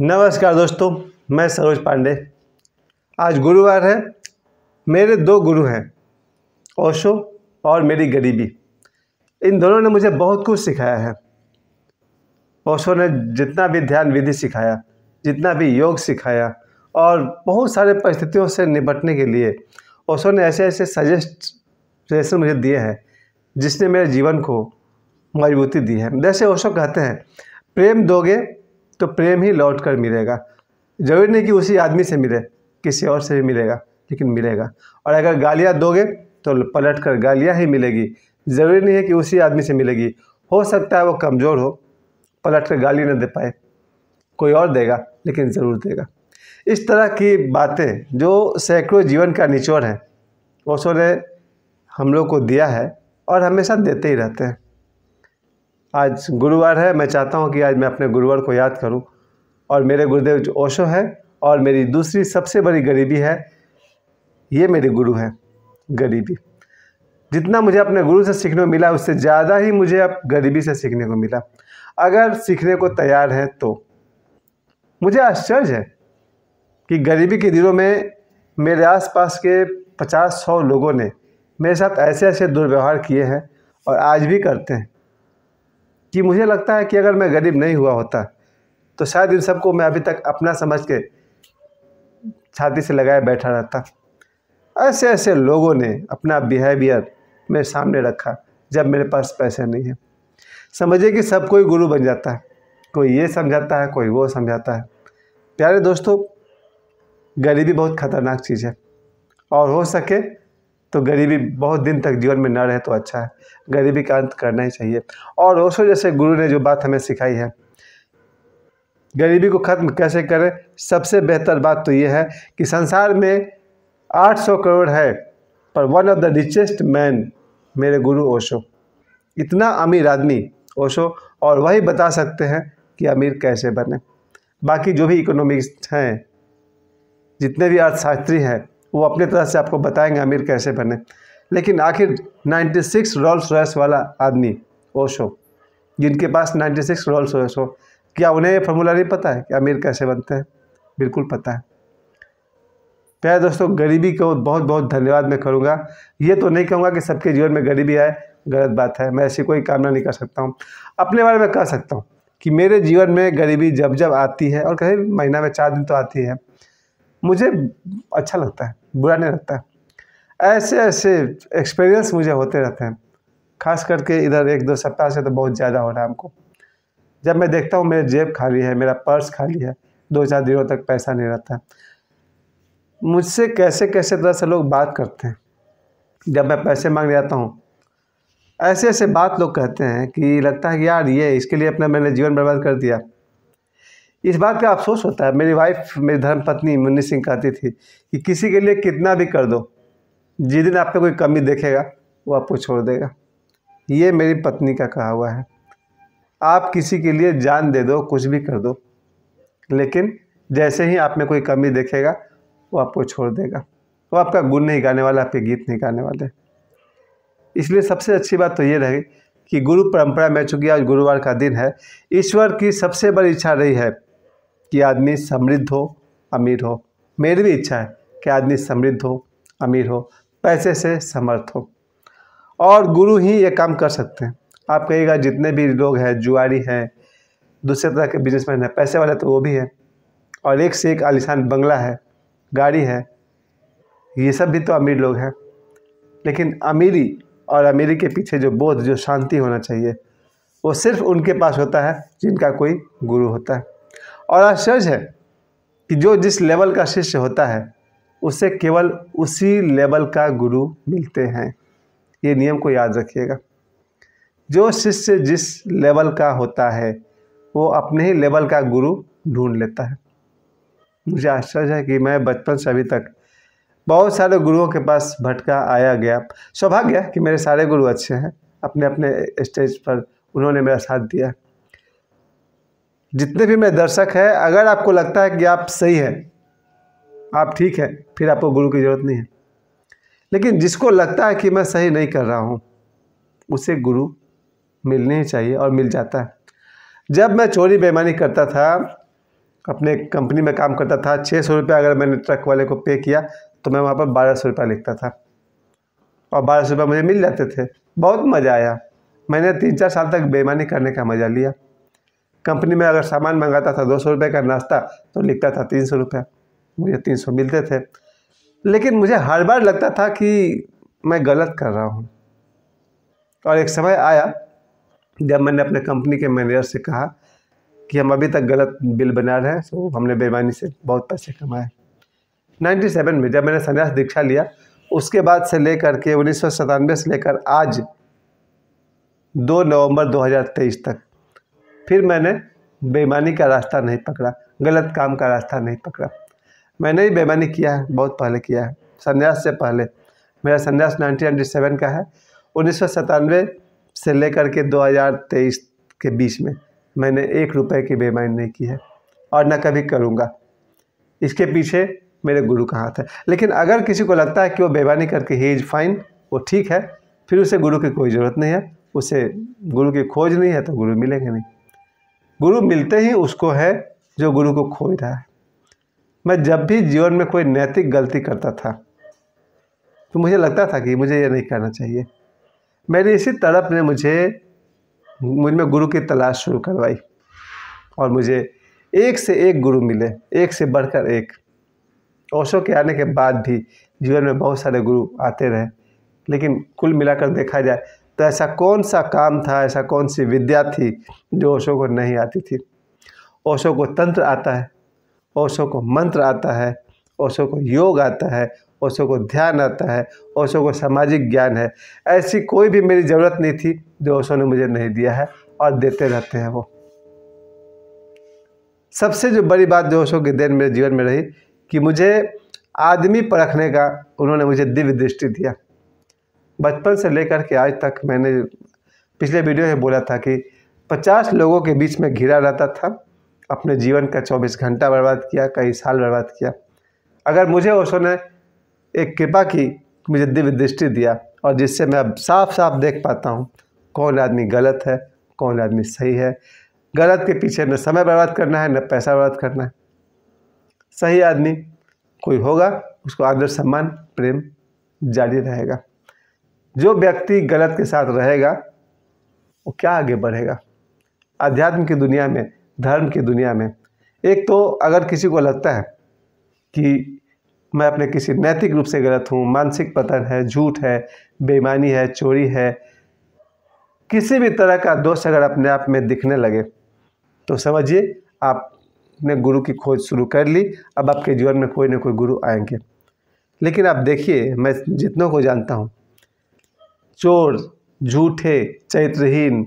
नमस्कार दोस्तों मैं सरोज पांडे आज गुरुवार है मेरे दो गुरु हैं ओशो और मेरी गरीबी इन दोनों ने मुझे बहुत कुछ सिखाया है ओशो ने जितना भी ध्यान विधि सिखाया जितना भी योग सिखाया और बहुत सारे परिस्थितियों से निपटने के लिए ओशो ने ऐसे ऐसे सजेस्ट सजेशन मुझे दिए हैं जिसने मेरे जीवन को मजबूती दी है जैसे ओशो कहते हैं प्रेम दोगे तो प्रेम ही लौट कर मिलेगा जरूरी नहीं कि उसी आदमी से मिले किसी और से भी मिलेगा लेकिन मिलेगा और अगर गालियाँ दोगे तो पलट कर गालियाँ ही मिलेगी ज़रूरी नहीं है कि उसी आदमी से मिलेगी हो सकता है वो कमज़ोर हो पलट कर गाली न दे पाए कोई और देगा लेकिन ज़रूर देगा इस तरह की बातें जो सैकड़ों जीवन का निचोड़ है वो सोने हम लोग को दिया है और हमेशा देते ही रहते हैं आज गुरुवार है मैं चाहता हूँ कि आज मैं अपने गुरुवार को याद करूँ और मेरे गुरुदेव जो ओशो है और मेरी दूसरी सबसे बड़ी गरीबी है ये मेरे गुरु हैं गरीबी जितना मुझे अपने गुरु से सीखने को मिला उससे ज़्यादा ही मुझे अब गरीबी से सीखने को मिला अगर सीखने को तैयार हैं तो मुझे आश्चर्य है कि गरीबी के दिनों में मेरे आसपास के पचास सौ लोगों ने मेरे साथ ऐसे ऐसे दुर्व्यवहार किए हैं और आज भी करते हैं कि मुझे लगता है कि अगर मैं गरीब नहीं हुआ होता तो शायद इन सबको मैं अभी तक अपना समझ के छाती से लगाए बैठा रहता ऐसे ऐसे लोगों ने अपना बिहेवियर मेरे सामने रखा जब मेरे पास पैसे नहीं है समझिए कि सब कोई गुरु बन जाता है कोई ये समझाता है कोई वो समझाता है प्यारे दोस्तों गरीबी बहुत खतरनाक चीज़ है और हो सके तो गरीबी बहुत दिन तक जीवन में न रहे तो अच्छा है गरीबी का अंत करना ही चाहिए और ओशो जैसे गुरु ने जो बात हमें सिखाई है गरीबी को ख़त्म कैसे करें सबसे बेहतर बात तो ये है कि संसार में 800 करोड़ है पर one of the richest man मेरे गुरु ओशो इतना अमीर आदमी ओशो और वही बता सकते हैं कि अमीर कैसे बने बाकी जो भी इकोनॉमिक्स हैं जितने भी अर्थशास्त्री हैं वो अपने तरह से आपको बताएंगे अमीर कैसे बने लेकिन आखिर 96 रोल्स रॉयस वाला आदमी ओशो जिनके पास 96 रोल्स रॉयस हो क्या उन्हें ये फॉर्मूला नहीं पता है कि अमीर कैसे बनते हैं बिल्कुल पता है प्यारे दोस्तों गरीबी को बहुत बहुत धन्यवाद मैं करूँगा ये तो नहीं कहूँगा कि सबके जीवन में गरीबी आए गलत बात है मैं ऐसी कोई कामना नहीं कर सकता हूँ अपने बारे में कह सकता हूँ कि मेरे जीवन में गरीबी जब जब आती है और कहीं महीना में चार दिन तो आती है मुझे अच्छा लगता है बुरा नहीं लगता ऐसे ऐसे एक्सपीरियंस मुझे होते रहते हैं खास करके इधर एक दो सप्ताह से तो बहुत ज़्यादा हो रहा है हमको जब मैं देखता हूँ मेरी जेब खाली है मेरा पर्स खाली है दो चार दिनों तक पैसा नहीं रहता मुझसे कैसे कैसे तरह से लोग बात करते हैं जब मैं पैसे मांग जाता हूँ ऐसे ऐसे बात लोग कहते हैं कि लगता है कि यार ये इसके लिए अपना मैंने जीवन बर्बाद कर दिया इस बात का अफसोस होता है मेरी वाइफ मेरी धर्मपत्नी मुन्नी सिंह कहती थी कि किसी के लिए कितना भी कर दो जिस दिन आप पे कोई कमी देखेगा वो आपको छोड़ देगा ये मेरी पत्नी का कहा हुआ है आप किसी के लिए जान दे दो कुछ भी कर दो लेकिन जैसे ही आप में कोई कमी देखेगा वो आपको छोड़ देगा वो आपका गुण नहीं गाने वाला आपके गीत नहीं गाने वाले इसलिए सबसे अच्छी बात तो ये रही कि गुरु परंपरा में चूँकि आज गुरुवार का दिन है ईश्वर की सबसे बड़ी इच्छा रही है कि आदमी समृद्ध हो अमीर हो मेरी भी इच्छा है कि आदमी समृद्ध हो अमीर हो पैसे से समर्थ हो और गुरु ही ये काम कर सकते हैं आप कहिएगा जितने भी लोग हैं जुआरी हैं दूसरे तरह के बिजनेसमैन हैं पैसे वाले तो वो भी हैं और एक से एक आलिशान बंगला है गाड़ी है ये सब भी तो अमीर लोग हैं लेकिन अमीरी और अमीरी के पीछे जो बोध जो शांति होना चाहिए वो सिर्फ उनके पास होता है जिनका कोई गुरु होता है और आश्चर्य है कि जो जिस लेवल का शिष्य होता है उसे केवल उसी लेवल का गुरु मिलते हैं ये नियम को याद रखिएगा जो शिष्य जिस लेवल का होता है वो अपने ही लेवल का गुरु ढूंढ लेता है मुझे आश्चर्य है कि मैं बचपन से अभी तक बहुत सारे गुरुओं के पास भटका आया गया सौभाग्य कि मेरे सारे गुरु अच्छे हैं अपने अपने स्टेज पर उन्होंने मेरा साथ दिया जितने भी मेरे दर्शक हैं अगर आपको लगता है कि आप सही हैं आप ठीक है फिर आपको गुरु की ज़रूरत नहीं है लेकिन जिसको लगता है कि मैं सही नहीं कर रहा हूँ उसे गुरु मिलने ही चाहिए और मिल जाता है जब मैं चोरी बेईमानी करता था अपने कंपनी में काम करता था छः सौ रुपया अगर मैंने ट्रक वाले को पे किया तो मैं वहाँ पर बारह सौ रुपया लिखता था और बारह सौ रुपया मुझे मिल जाते थे बहुत मज़ा आया मैंने तीन चार साल तक बेईमानी करने का मज़ा लिया कंपनी में अगर सामान मंगाता था दो सौ रुपये का नाश्ता तो लिखता था तीन सौ रुपये मुझे तीन सौ मिलते थे लेकिन मुझे हर बार लगता था कि मैं गलत कर रहा हूँ और एक समय आया जब मैंने अपने कंपनी के मैनेजर से कहा कि हम अभी तक गलत बिल बना रहे हैं तो हमने बेईमानी से बहुत पैसे कमाए 97 में जब मैंने संन्यास दीक्षा लिया उसके बाद से लेकर के उन्नीस से लेकर आज 2 नवंबर 2023 तक फिर मैंने बेईमानी का रास्ता नहीं पकड़ा गलत काम का रास्ता नहीं पकड़ा मैंने ही बेईमानी किया है बहुत पहले किया है संन्यास से पहले मेरा संन्यास सेवन का है उन्नीस से लेकर के 2023 के बीच में मैंने एक रुपए की बेईमानी नहीं की है और ना कभी करूँगा इसके पीछे मेरे गुरु का हाथ है लेकिन अगर किसी को लगता है कि वो बेईमानी करके ही इज़ फाइन वो ठीक है फिर उसे गुरु की कोई ज़रूरत नहीं है उसे गुरु की खोज नहीं है तो गुरु मिलेंगे नहीं गुरु मिलते ही उसको है जो गुरु को खो रहा है मैं जब भी जीवन में कोई नैतिक गलती करता था तो मुझे लगता था कि मुझे ये नहीं करना चाहिए मेरी इसी तड़प ने मुझे मुझ में गुरु की तलाश शुरू करवाई और मुझे एक से एक गुरु मिले एक से बढ़कर एक ओशो के आने के बाद भी जीवन में बहुत सारे गुरु आते रहे लेकिन कुल मिलाकर देखा जाए तो ऐसा कौन सा काम था ऐसा कौन सी विद्या थी जो ओशो को नहीं आती थी ओशो को तंत्र आता है ओशो को मंत्र आता है ओशो को योग आता है ओशो को ध्यान आता है ओशो को सामाजिक ज्ञान है ऐसी कोई भी मेरी ज़रूरत नहीं थी जो ओशो ने मुझे नहीं दिया है और देते रहते हैं वो सबसे जो बड़ी बात जो ओशो की देन मेरे जीवन में रही कि मुझे आदमी परखने का उन्होंने मुझे दिव्य दृष्टि दिया बचपन से लेकर के आज तक मैंने पिछले वीडियो में बोला था कि पचास लोगों के बीच में घिरा रहता था अपने जीवन का चौबीस घंटा बर्बाद किया कई साल बर्बाद किया अगर मुझे ओशो ने एक कृपा की मुझे दिव्य दृष्टि दिया और जिससे मैं अब साफ साफ देख पाता हूँ कौन आदमी गलत है कौन आदमी सही है गलत के पीछे न समय बर्बाद करना है न पैसा बर्बाद करना है सही आदमी कोई होगा उसको आदर सम्मान प्रेम जारी रहेगा जो व्यक्ति गलत के साथ रहेगा वो क्या आगे बढ़ेगा अध्यात्म की दुनिया में धर्म की दुनिया में एक तो अगर किसी को लगता है कि मैं अपने किसी नैतिक रूप से गलत हूँ मानसिक पतन है झूठ है बेईमानी है चोरी है किसी भी तरह का दोष अगर अपने आप में दिखने लगे तो समझिए आपने गुरु की खोज शुरू कर ली अब आपके जीवन में कोई ना कोई गुरु आएंगे लेकिन आप देखिए मैं जितनों को जानता हूँ चोर झूठे चैत्रहीन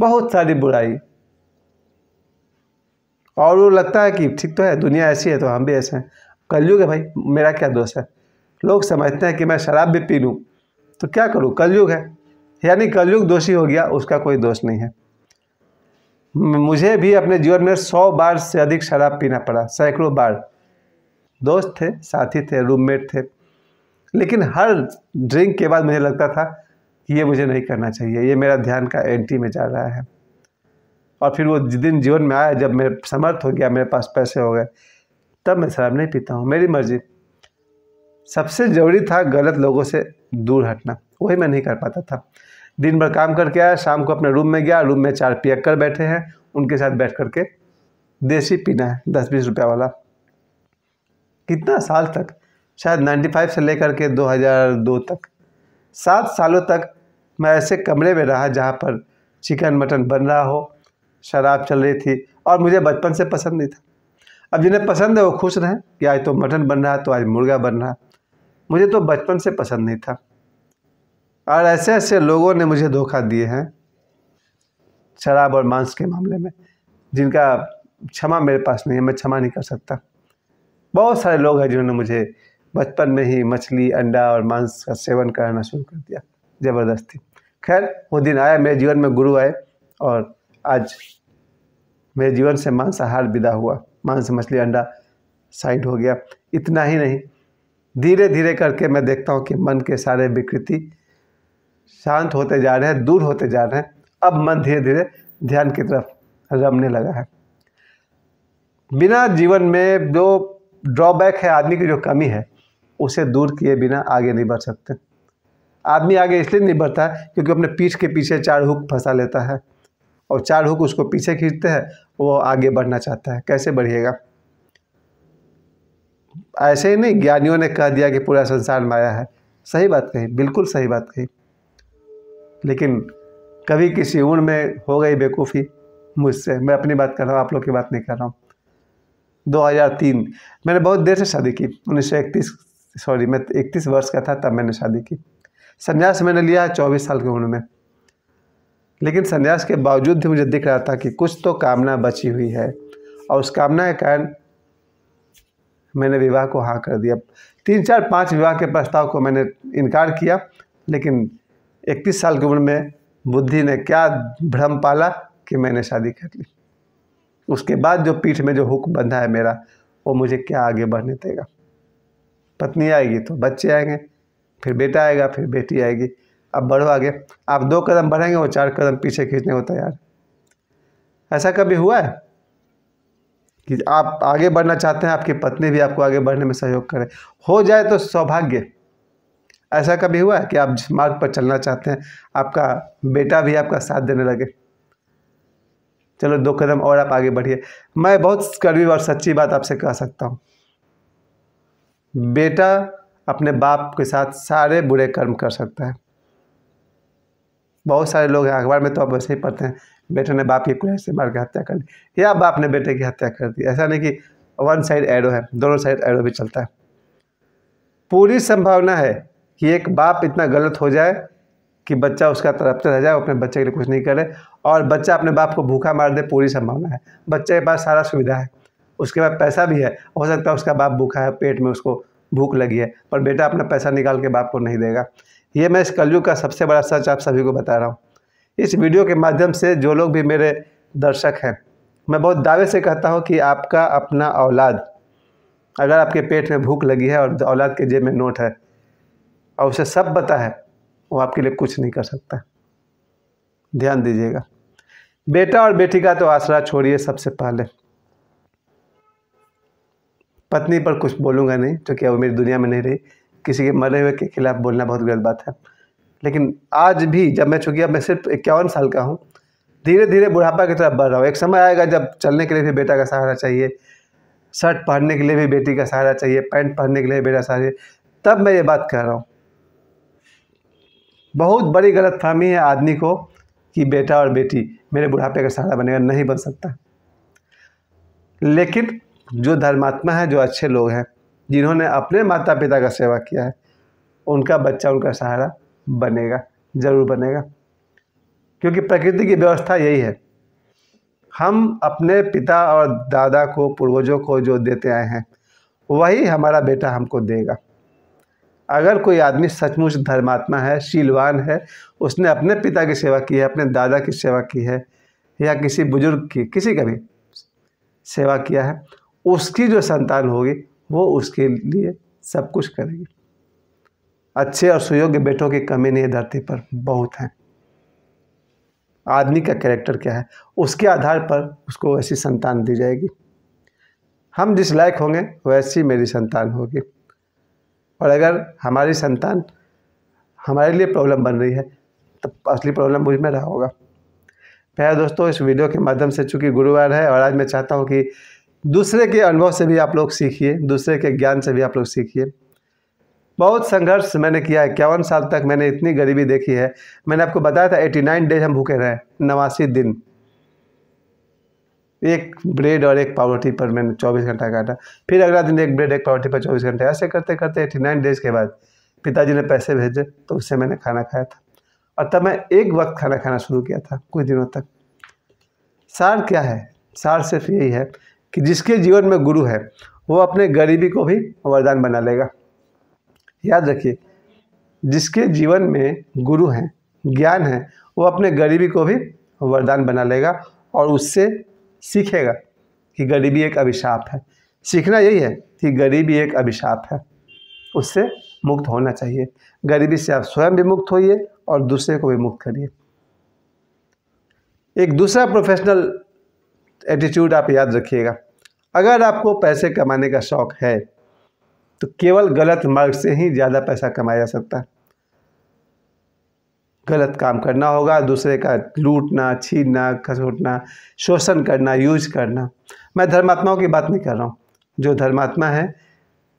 बहुत सारी बुराई और वो लगता है कि ठीक तो है दुनिया ऐसी है तो हम भी ऐसे हैं कलयुग है भाई मेरा क्या दोष है लोग समझते हैं कि मैं शराब भी पी लूँ तो क्या करूँ कलयुग है यानी कलयुग दोषी हो गया उसका कोई दोष नहीं है मुझे भी अपने जीवन में सौ बार से अधिक शराब पीना पड़ा सैकड़ों बार दोस्त थे साथी थे रूममेट थे लेकिन हर ड्रिंक के बाद मुझे लगता था कि ये मुझे नहीं करना चाहिए ये मेरा ध्यान का एंटी में जा रहा है और फिर वो जिस दिन जीवन में आया जब मैं समर्थ हो गया मेरे पास पैसे हो गए तब मैं शराब नहीं पीता हूँ मेरी मर्जी सबसे ज़रूरी था गलत लोगों से दूर हटना वही मैं नहीं कर पाता था दिन भर काम करके आया शाम को अपने रूम में गया रूम में चार पियक कर बैठे हैं उनके साथ बैठ करके देसी पीना है दस बीस रुपया वाला कितना साल तक शायद 95 से लेकर के 2002 तक सात सालों तक मैं ऐसे कमरे में रहा जहाँ पर चिकन मटन बन रहा हो शराब चल रही थी और मुझे बचपन से पसंद नहीं था अब जिन्हें पसंद है वो खुश रहें कि आज तो मटन बन रहा तो आज मुर्गा बन रहा मुझे तो बचपन से पसंद नहीं था और ऐसे ऐसे लोगों ने मुझे धोखा दिए हैं शराब और मांस के मामले में जिनका क्षमा मेरे पास नहीं है मैं क्षमा नहीं कर सकता बहुत सारे लोग हैं जिन्होंने मुझे बचपन में ही मछली अंडा और मांस का सेवन करना शुरू कर दिया ज़बरदस्ती खैर वो दिन आया मेरे जीवन में गुरु आए और आज मेरे जीवन से मांसाहार विदा हुआ मांस मछली अंडा साइड हो गया इतना ही नहीं धीरे धीरे करके मैं देखता हूँ कि मन के सारे विकृति शांत होते जा रहे हैं दूर होते जा रहे हैं अब मन धीरे धीरे ध्यान की तरफ रमने लगा है बिना जीवन में जो ड्रॉबैक है आदमी की जो कमी है उसे दूर किए बिना आगे नहीं बढ़ सकते आदमी आगे इसलिए नहीं बढ़ता है क्योंकि अपने पीठ के पीछे चार हुक फंसा लेता है और चार हुक उसको पीछे खींचते हैं वो आगे बढ़ना चाहता है कैसे बढ़िएगा ऐसे ही नहीं ज्ञानियों ने कह दिया कि पूरा संसार माया है सही बात कही बिल्कुल सही बात कही लेकिन कभी किसी उम्र में हो गई बेवकूफ़ी मुझसे मैं अपनी बात कर रहा हूँ आप लोग की बात नहीं कर रहा हूँ 2003 मैंने बहुत देर से शादी की उन्नीस सॉरी मैं इकतीस वर्ष का था तब मैंने शादी की संन्यास मैंने लिया चौबीस साल की उम्र में लेकिन संन्यास के बावजूद भी मुझे दिख रहा था कि कुछ तो कामना बची हुई है और उस कामना के कारण मैंने विवाह को हाँ कर दिया तीन चार पांच विवाह के प्रस्ताव को मैंने इनकार किया लेकिन इकतीस साल की उम्र में बुद्धि ने क्या भ्रम पाला कि मैंने शादी कर ली उसके बाद जो पीठ में जो हुक्म बंधा है मेरा वो मुझे क्या आगे बढ़ने देगा पत्नी आएगी तो बच्चे आएंगे फिर बेटा आएगा फिर बेटी आएगी अब बढ़ो आगे आप दो कदम बढ़ेंगे वो चार कदम पीछे खींचने को तैयार ऐसा कभी हुआ है कि आप आगे बढ़ना चाहते हैं आपकी पत्नी भी आपको आगे बढ़ने में सहयोग करे हो जाए तो सौभाग्य ऐसा कभी हुआ है कि आप जिस मार्ग पर चलना चाहते हैं आपका बेटा भी आपका साथ देने लगे चलो दो कदम और आप आगे बढ़िए मैं बहुत कड़वी और सच्ची बात आपसे कह सकता हूँ बेटा अपने बाप के साथ सारे बुरे कर्म कर सकता है बहुत सारे लोग हैं अखबार में तो आप वैसे ही पढ़ते हैं बेटे ने बाप की कुछ से मार के हत्या कर दी या बाप ने बेटे की हत्या कर दी ऐसा नहीं कि वन साइड एरो है दोनों साइड एरो भी चलता है पूरी संभावना है कि एक बाप इतना गलत हो जाए कि बच्चा उसका तरफते रह जाए अपने बच्चे के लिए कुछ नहीं करे और बच्चा अपने बाप को भूखा मार दे पूरी संभावना है बच्चे के पास सारा सुविधा है उसके बाद पैसा भी है हो सकता है उसका बाप भूखा है पेट में उसको भूख लगी है पर बेटा अपना पैसा निकाल के बाप को नहीं देगा ये मैं इस कलयुग का सबसे बड़ा सच आप सभी को बता रहा हूँ इस वीडियो के माध्यम से जो लोग भी मेरे दर्शक हैं मैं बहुत दावे से कहता हूँ कि आपका अपना औलाद अगर आपके पेट में भूख लगी है और औलाद के जेब में नोट है और उसे सब पता है वो आपके लिए कुछ नहीं कर सकता ध्यान दीजिएगा बेटा और बेटी का तो आसरा छोड़िए सबसे पहले पत्नी पर कुछ बोलूँगा नहीं क्योंकि अब मेरी दुनिया में नहीं रही किसी के मरे हुए के खिलाफ बोलना बहुत गलत बात है लेकिन आज भी जब मैं चूँकि अब मैं सिर्फ इक्यावन साल का हूँ धीरे धीरे बुढ़ापा की तरफ बढ़ रहा हूँ एक समय आएगा जब चलने के लिए भी बेटा का सहारा चाहिए शर्ट पहनने के लिए भी बेटी का सहारा चाहिए पैंट पहनने के लिए भी बेटा सहारा तब मैं ये बात कह रहा हूँ बहुत बड़ी गलत फहमी है आदमी को कि बेटा और बेटी मेरे बुढ़ापे का सहारा बनेगा नहीं बन सकता लेकिन जो धर्मात्मा है जो अच्छे लोग हैं जिन्होंने अपने माता पिता का सेवा किया है उनका बच्चा उनका सहारा बनेगा ज़रूर बनेगा क्योंकि प्रकृति की व्यवस्था यही है हम अपने पिता और दादा को पूर्वजों को जो देते आए हैं वही हमारा बेटा हमको देगा अगर कोई आदमी सचमुच धर्मात्मा है शीलवान है उसने अपने पिता की सेवा की है अपने दादा की सेवा की है या किसी बुजुर्ग की किसी का भी सेवा किया है उसकी जो संतान होगी वो उसके लिए सब कुछ करेगी अच्छे और सुयोग्य बेटों की कमी नहीं धरती पर बहुत है आदमी का कैरेक्टर क्या है उसके आधार पर उसको ऐसी संतान दी जाएगी हम जिस लायक होंगे वैसी मेरी संतान होगी और अगर हमारी संतान हमारे लिए प्रॉब्लम बन रही है तो असली प्रॉब्लम मुझ में रहा होगा प्यारे दोस्तों इस वीडियो के माध्यम से चूंकि गुरुवार है और आज मैं चाहता हूँ कि दूसरे के अनुभव से भी आप लोग सीखिए दूसरे के ज्ञान से भी आप लोग सीखिए बहुत संघर्ष मैंने किया है इक्यावन साल तक मैंने इतनी गरीबी देखी है मैंने आपको बताया था एटी नाइन डेज हम भूखे रहे नवासी दिन एक ब्रेड और एक पावरोटी पर मैंने चौबीस घंटा काटा फिर अगला दिन एक ब्रेड एक पावरोटी पर चौबीस घंटे ऐसे करते करते एटी नाइन डेज के बाद पिताजी ने पैसे भेजे तो उससे मैंने खाना खाया था और तब मैं एक वक्त खाना खाना शुरू किया था कुछ दिनों तक सार क्या है सार सिर्फ यही है कि जिसके जीवन में गुरु है वो अपने गरीबी को भी वरदान बना लेगा याद रखिए जिसके जीवन में गुरु हैं ज्ञान है वो अपने गरीबी को भी वरदान बना लेगा और उससे सीखेगा कि गरीबी एक अभिशाप है सीखना यही है कि गरीबी एक अभिशाप है उससे मुक्त होना चाहिए गरीबी से आप स्वयं भी मुक्त होइए और दूसरे को भी मुक्त करिए एक दूसरा प्रोफेशनल एटीट्यूड आप याद रखिएगा अगर आपको पैसे कमाने का शौक़ है तो केवल गलत मार्ग से ही ज़्यादा पैसा कमाया जा सकता है गलत काम करना होगा दूसरे का लूटना छीनना खसोटना शोषण करना यूज करना मैं धर्मात्माओं की बात नहीं कर रहा हूँ जो धर्मात्मा है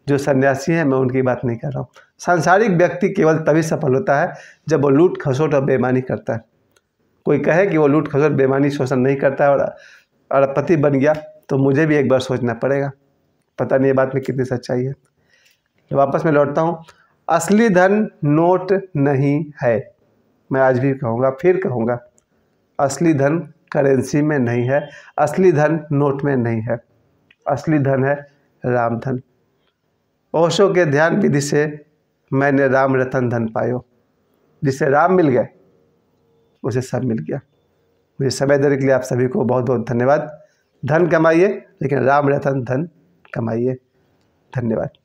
जो सन्यासी है मैं उनकी बात नहीं कर रहा हूँ सांसारिक व्यक्ति केवल तभी सफल होता है जब वो लूट खसोट और बेमानी करता है कोई कहे कि वो लूट खसोट बेमानी शोषण नहीं करता है और अरबपति बन गया तो मुझे भी एक बार सोचना पड़ेगा पता नहीं ये बात में कितनी सच्चाई है वापस मैं लौटता हूँ असली धन नोट नहीं है मैं आज भी कहूँगा फिर कहूँगा असली धन करेंसी में नहीं है असली धन नोट में नहीं है असली धन है राम धन ओशो के ध्यान विधि से मैंने राम रतन धन पायो जिसे राम मिल गए उसे सब मिल गया मुझे समय देने के लिए आप सभी को बहुत बहुत धन्यवाद धन कमाइए लेकिन राम रतन धन कमाइए धन्यवाद